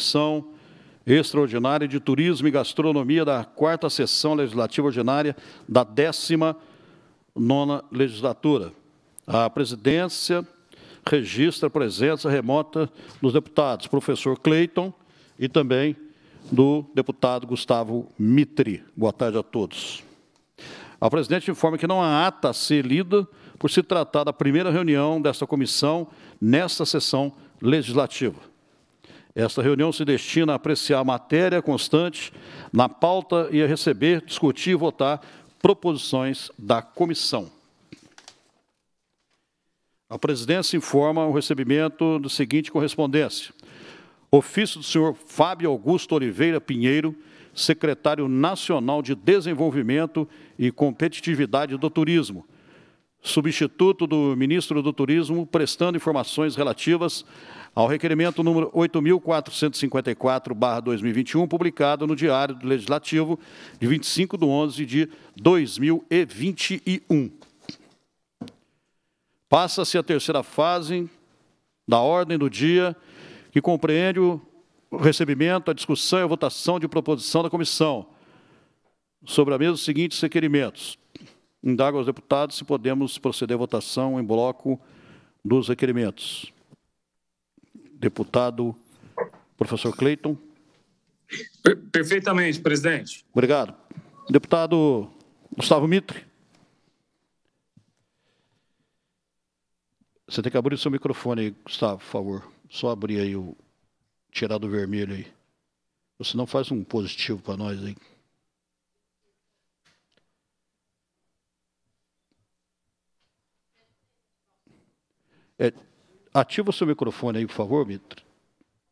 Comissão Extraordinária de Turismo e Gastronomia da quarta sessão legislativa ordinária da 19 legislatura. A presidência registra a presença remota dos deputados professor Cleiton e também do deputado Gustavo Mitri. Boa tarde a todos. A presidente informa que não há ata a ser lida por se tratar da primeira reunião desta comissão nesta sessão legislativa. Esta reunião se destina a apreciar a matéria constante na pauta e a receber, discutir e votar proposições da comissão. A presidência informa o recebimento do seguinte correspondência. Ofício do senhor Fábio Augusto Oliveira Pinheiro, secretário nacional de Desenvolvimento e Competitividade do Turismo, substituto do ministro do Turismo, prestando informações relativas ao requerimento número 8.454-2021, publicado no Diário do Legislativo de 25 de 11 de 2021. Passa-se a terceira fase da ordem do dia, que compreende o recebimento, a discussão e a votação de proposição da comissão sobre a mesma os seguintes requerimentos. Indago aos deputados se podemos proceder à votação em bloco dos requerimentos. Deputado professor Cleiton. Per perfeitamente, presidente. Obrigado. Deputado Gustavo Mitre. Você tem que abrir o seu microfone aí, Gustavo, por favor. Só abrir aí o. Tirar do vermelho aí. Você não faz um positivo para nós aí. É, ativa o seu microfone aí, por favor, Mitra.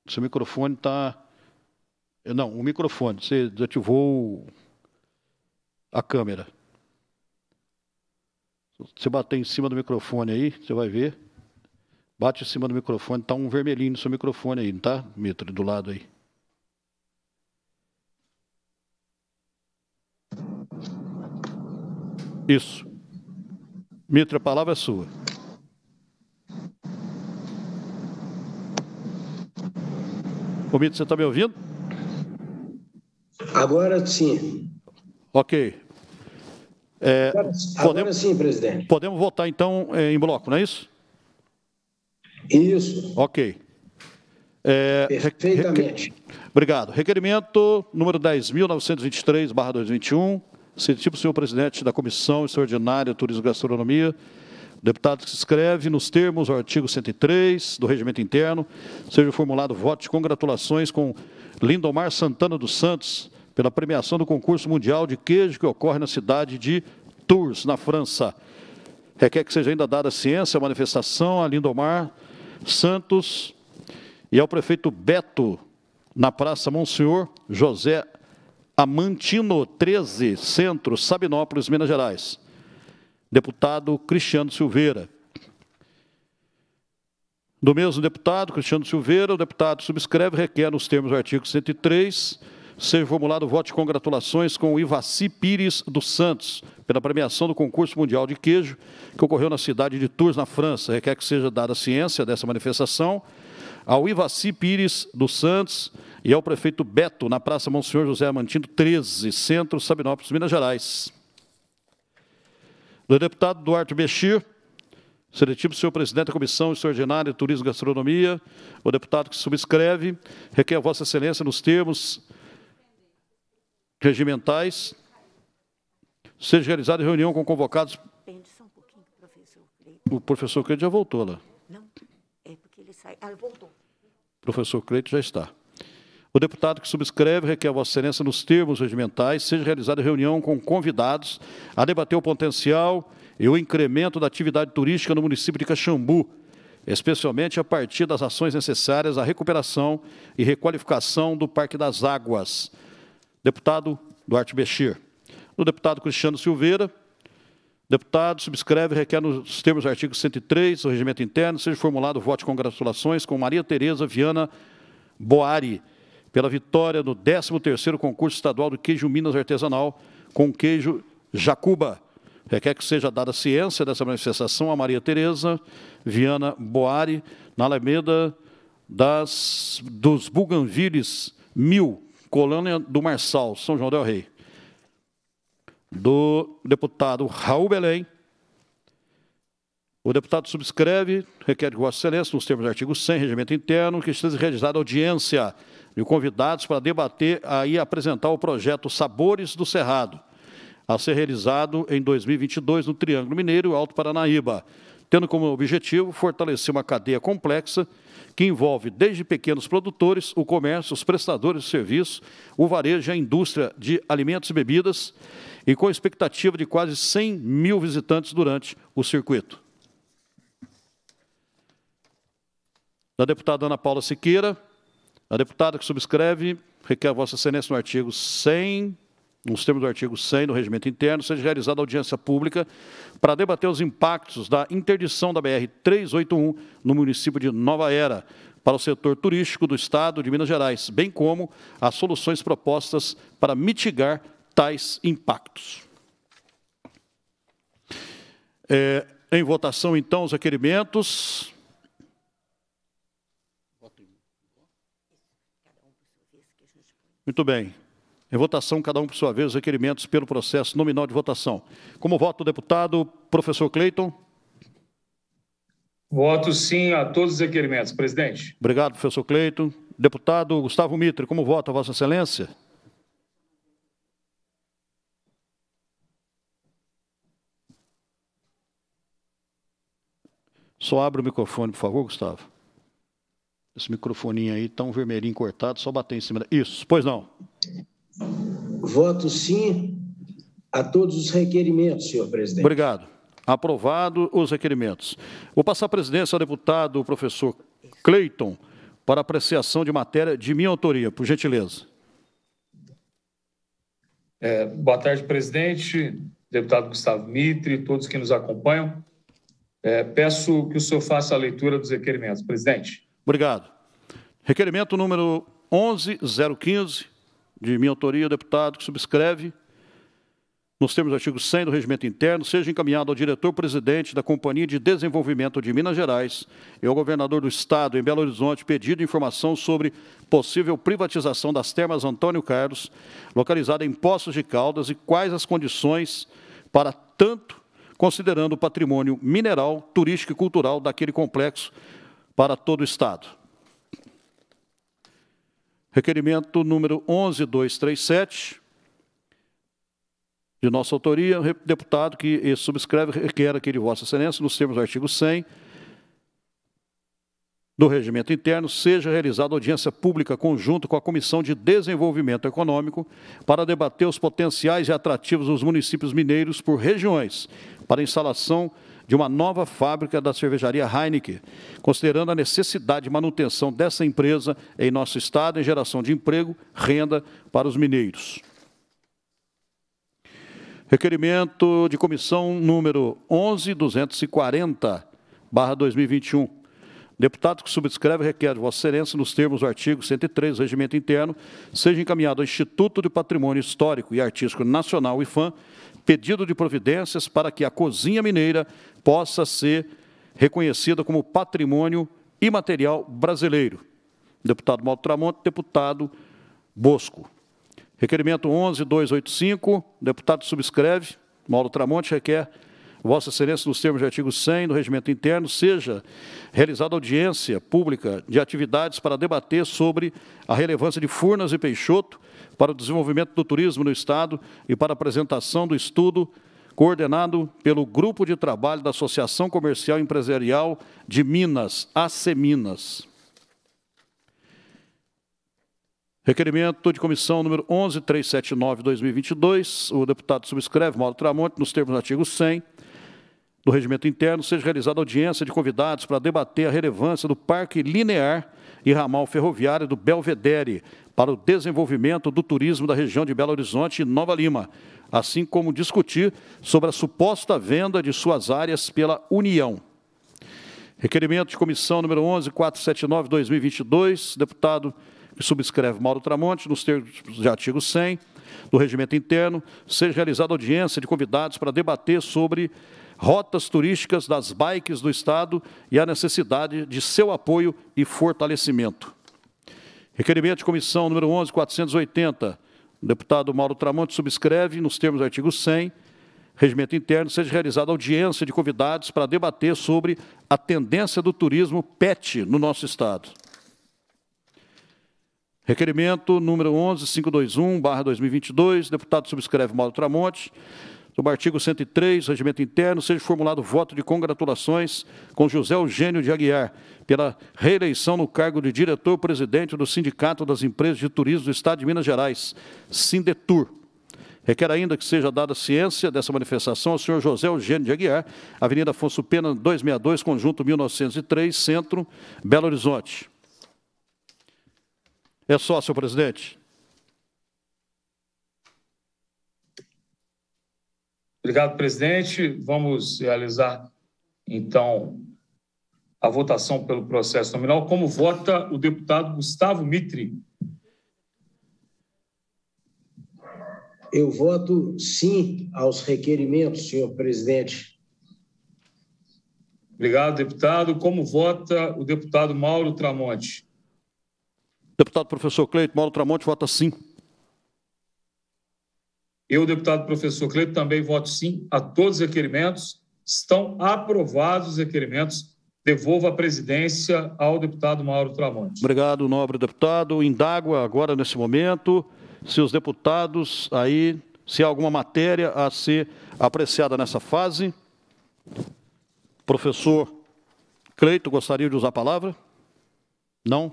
O seu microfone está. É, não, o microfone. Você desativou a câmera. Se você bater em cima do microfone aí, você vai ver. Bate em cima do microfone, Está um vermelhinho no seu microfone aí, não está, Mitra, do lado aí. Isso. Mitra, a palavra é sua. Ô, você está me ouvindo? Agora sim. Ok. É, agora, podemos, sim, presidente. Podemos votar, então, é, em bloco, não é isso? Isso. Ok. É, Perfeitamente. Obrigado. Requerimento número 10.923, barra 2021. Sentido, senhor presidente da Comissão Extraordinária Turismo e Gastronomia, o deputado que se escreve nos termos do artigo 103 do Regimento Interno, seja formulado voto de congratulações com Lindomar Santana dos Santos pela premiação do concurso mundial de queijo que ocorre na cidade de Tours, na França. Requer que seja ainda dada a ciência, a manifestação a Lindomar Santos e ao prefeito Beto, na Praça Monsenhor José Amantino, 13, Centro, Sabinópolis, Minas Gerais. Deputado Cristiano Silveira. Do mesmo deputado, Cristiano Silveira, o deputado subscreve e requer, nos termos do artigo 103, seja formulado o voto de congratulações com o Ivaci Pires dos Santos, pela premiação do concurso mundial de queijo que ocorreu na cidade de Tours, na França. Requer que seja dada ciência dessa manifestação ao Ivaci Pires dos Santos e ao prefeito Beto, na Praça Monsenhor José Amantino, 13, Centro, Sabinópolis, Minas Gerais do deputado Duarte Bechir, seletivo senhor presidente da Comissão Extraordinária de Turismo e Gastronomia, o deputado que subscreve, requer a vossa excelência nos termos regimentais, seja realizada reunião com convocados... O professor Cleito já voltou lá. Não, é porque ele sai... Ah, voltou. O professor Cleito já está. O deputado que subscreve requer a Vossa Excelência, nos termos regimentais, seja realizada reunião com convidados a debater o potencial e o incremento da atividade turística no município de Caxambu, especialmente a partir das ações necessárias à recuperação e requalificação do Parque das Águas. Deputado Duarte Bechir. O deputado Cristiano Silveira, Deputado, subscreve e requer nos termos do artigo 103 do Regimento Interno, seja formulado o voto de congratulações com Maria Tereza Viana Boari, pela vitória no 13º Concurso Estadual do Queijo Minas Artesanal com queijo Jacuba. Requer que seja dada ciência dessa manifestação a Maria Tereza Viana Boari, na Alameda das, dos Buganvires 1000, colônia do Marçal, São João del Rei. Do deputado Raul Belém, o deputado subscreve, requer de Vossa Excelência, nos termos do artigo 100, regimento interno, que esteja realizada audiência de convidados para debater e apresentar o projeto Sabores do Cerrado, a ser realizado em 2022 no Triângulo Mineiro e Alto Paranaíba, tendo como objetivo fortalecer uma cadeia complexa que envolve desde pequenos produtores, o comércio, os prestadores de serviços, o varejo e a indústria de alimentos e bebidas, e com expectativa de quase 100 mil visitantes durante o circuito. da deputada Ana Paula Siqueira, a deputada que subscreve requer a vossa excelência no artigo 100, nos termos do artigo 100 do Regimento Interno, seja realizada audiência pública para debater os impactos da interdição da BR-381 no município de Nova Era, para o setor turístico do Estado de Minas Gerais, bem como as soluções propostas para mitigar tais impactos. É, em votação, então, os requerimentos. Muito bem. Em votação, cada um por sua vez, os requerimentos pelo processo nominal de votação. Como voto o deputado, professor Cleiton? Voto sim a todos os requerimentos, presidente. Obrigado, professor Cleiton. Deputado Gustavo Mitre, como vota, Vossa Excelência? Só abre o microfone, por favor, Gustavo. Esse microfoninho aí tão um vermelhinho cortado, só bater em cima. Da... Isso, pois não. Voto sim a todos os requerimentos, senhor presidente. Obrigado. Aprovado os requerimentos. Vou passar a presidência ao deputado professor Cleiton para apreciação de matéria de minha autoria, por gentileza. É, boa tarde, presidente, deputado Gustavo Mitre, todos que nos acompanham. É, peço que o senhor faça a leitura dos requerimentos. Presidente. Obrigado. Requerimento número 11015, de minha autoria, deputado que subscreve, nos termos do artigo 100 do Regimento Interno, seja encaminhado ao diretor-presidente da Companhia de Desenvolvimento de Minas Gerais e ao governador do Estado, em Belo Horizonte, pedido informação sobre possível privatização das termas Antônio Carlos, localizada em Poços de Caldas, e quais as condições para tanto, considerando o patrimônio mineral, turístico e cultural daquele complexo, para todo o Estado. Requerimento número 11237, de nossa autoria, deputado que eh, subscreve requer aqui de Vossa Excelência, nos termos do artigo 100 do Regimento Interno, seja realizada audiência pública conjunta com a Comissão de Desenvolvimento Econômico para debater os potenciais e atrativos dos municípios mineiros por regiões para instalação de uma nova fábrica da cervejaria Heineken, considerando a necessidade de manutenção dessa empresa em nosso estado em geração de emprego, renda para os mineiros. Requerimento de comissão número 11240, barra 2021, Deputado que subscreve requer de Vossa Excelência, nos termos do artigo 103 do Regimento Interno, seja encaminhado ao Instituto de Patrimônio Histórico e Artístico Nacional, IFAM, pedido de providências para que a cozinha mineira possa ser reconhecida como patrimônio imaterial brasileiro. Deputado Mauro Tramonte, deputado Bosco. Requerimento 11285, deputado subscreve, Mauro Tramonte requer Vossa Excelência, nos termos do artigo 100 do Regimento Interno, seja realizada audiência pública de atividades para debater sobre a relevância de Furnas e Peixoto para o desenvolvimento do turismo no Estado e para a apresentação do estudo coordenado pelo Grupo de Trabalho da Associação Comercial e Empresarial de Minas, ACMinas. Requerimento de comissão número 11379-2022. O deputado subscreve, Mauro Tramonte, nos termos do artigo 100 do Regimento Interno, seja realizada audiência de convidados para debater a relevância do Parque Linear e Ramal Ferroviário do Belvedere para o desenvolvimento do turismo da região de Belo Horizonte e Nova Lima, assim como discutir sobre a suposta venda de suas áreas pela União. Requerimento de comissão número 11479/2022, deputado que subscreve Mauro Tramonte, nos termos de artigo 100 do Regimento Interno, seja realizada audiência de convidados para debater sobre rotas turísticas das bikes do Estado e a necessidade de seu apoio e fortalecimento. Requerimento de comissão número 11.480. O deputado Mauro Tramonte subscreve, nos termos do artigo 100, regimento interno, seja realizada audiência de convidados para debater sobre a tendência do turismo PET no nosso Estado. Requerimento número 11521, 2022, deputado subscreve Mauro Tramonte, sob o artigo 103, Regimento Interno, seja formulado voto de congratulações com José Eugênio de Aguiar pela reeleição no cargo de diretor-presidente do Sindicato das Empresas de Turismo do Estado de Minas Gerais, Sindetur. Requer ainda que seja dada ciência dessa manifestação ao senhor José Eugênio de Aguiar, Avenida Afonso Pena, 262, Conjunto 1903, Centro, Belo Horizonte. É só, senhor presidente. Obrigado, presidente. Vamos realizar, então, a votação pelo processo nominal. Como vota o deputado Gustavo Mitri? Eu voto sim aos requerimentos, senhor presidente. Obrigado, deputado. Como vota o deputado Mauro Tramonte? Deputado professor Cleito, Mauro Tramonte vota sim. Eu, deputado professor Cleito, também voto sim a todos os requerimentos. Estão aprovados os requerimentos. Devolvo a presidência ao deputado Mauro Tramonte. Obrigado, nobre deputado. Indago agora, nesse momento, se os deputados aí, se há alguma matéria a ser apreciada nessa fase. Professor Cleito, gostaria de usar a palavra? Não?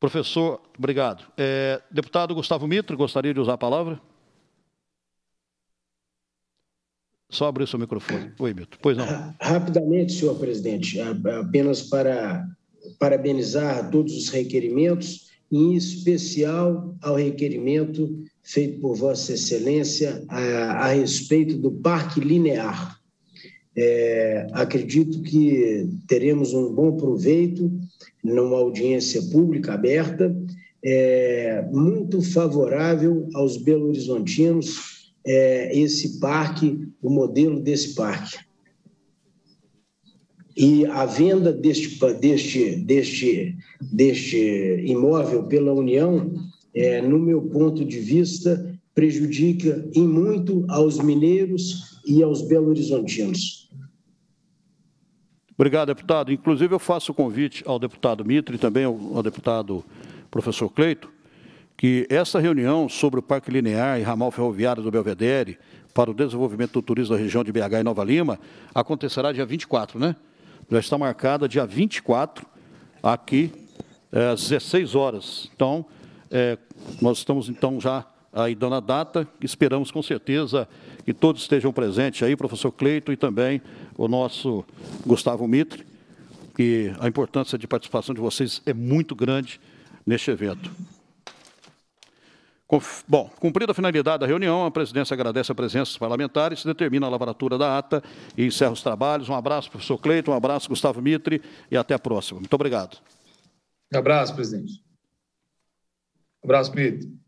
Professor, obrigado. É, deputado Gustavo Mitre, gostaria de usar a palavra? Só abrir o seu microfone. Oi, Milton. Pois não. Rapidamente, senhor presidente, apenas para parabenizar todos os requerimentos, em especial ao requerimento feito por Vossa Excelência a, a respeito do Parque Linear. É, acredito que teremos um bom proveito numa audiência pública aberta, é, muito favorável aos belo-horizontinos é, esse parque, o modelo desse parque. E a venda deste, deste, deste, deste imóvel pela União, é, no meu ponto de vista, prejudica em muito aos mineiros e aos belo-horizontinos. Obrigado, deputado. Inclusive, eu faço o convite ao deputado Mitre e também ao, ao deputado professor Cleito que essa reunião sobre o Parque Linear e Ramal Ferroviário do Belvedere para o desenvolvimento do turismo da região de BH e Nova Lima acontecerá dia 24, né? Já está marcada dia 24, aqui, é, às 16 horas. Então, é, nós estamos, então, já aí dando a data. Esperamos, com certeza, que todos estejam presentes aí, professor Cleito e também o nosso Gustavo Mitre, que a importância de participação de vocês é muito grande neste evento. Bom, cumprida a finalidade da reunião, a presidência agradece a presença dos parlamentares, determina a lavratura da ata e encerra os trabalhos. Um abraço, professor Cleiton, um abraço, Gustavo Mitre, e até a próxima. Muito obrigado. Um abraço, presidente. Um abraço, Mitre.